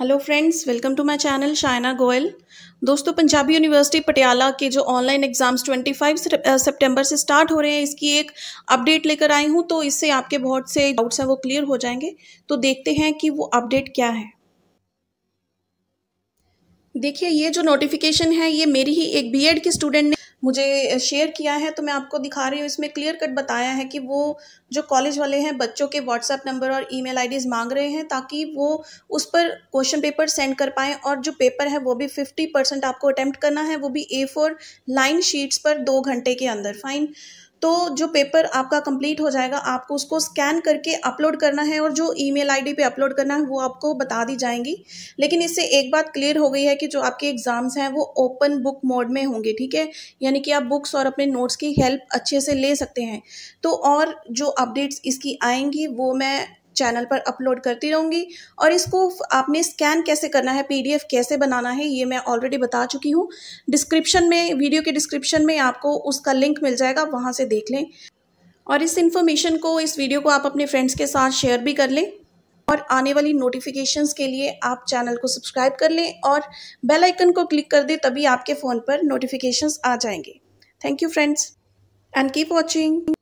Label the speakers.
Speaker 1: hello friends welcome to my channel Shayna Goyal दोस्तों Punjabi university Patiala के जो ऑनलाइन एग्ज़ाम्स 25 सितंबर से स्टार्ट हो रहे हैं इसकी एक अपडेट लेकर आई हूं तो इससे आपके बहुत से डाउट्स हैं वो क्लियर हो जाएंगे तो देखते हैं कि वो अपडेट क्या है देखिए ये जो नोटिफिकेशन है ये मेरी ही एक बी के स्टूडेंट ने मुझे शेयर किया है तो मैं आपको दिखा रही हूँ इसमें क्लियर कट बताया है कि वो जो कॉलेज वाले हैं बच्चों के व्हाट्सएप नंबर और ईमेल आईडीज़ मांग रहे हैं ताकि वो उस पर क्वेश्चन पेपर सेंड कर पाएँ और जो पेपर है वो भी फिफ्टी परसेंट आपको अटैम्प्ट करना है वो भी ए फोर लाइन शीट्स पर दो घंटे के अंदर फाइन तो जो पेपर आपका कंप्लीट हो जाएगा आपको उसको स्कैन करके अपलोड करना है और जो ईमेल आईडी पे अपलोड करना है वो आपको बता दी जाएंगी लेकिन इससे एक बात क्लियर हो गई है कि जो आपके एग्ज़ाम्स हैं वो ओपन बुक मोड में होंगे ठीक है यानी कि आप बुक्स और अपने नोट्स की हेल्प अच्छे से ले सकते हैं तो और जो अपडेट्स इसकी आएंगी वो मैं चैनल पर अपलोड करती रहूँगी और इसको आपने स्कैन कैसे करना है पीडीएफ कैसे बनाना है ये मैं ऑलरेडी बता चुकी हूँ डिस्क्रिप्शन में वीडियो के डिस्क्रिप्शन में आपको उसका लिंक मिल जाएगा वहाँ से देख लें और इस इन्फॉर्मेशन को इस वीडियो को आप अपने फ्रेंड्स के साथ शेयर भी कर लें और आने वाली नोटिफिकेशंस के लिए आप चैनल को सब्सक्राइब कर लें और बेल आइकन को क्लिक कर दें तभी आपके फ़ोन पर नोटिफिकेशंस आ जाएंगे thank you friends and keep watching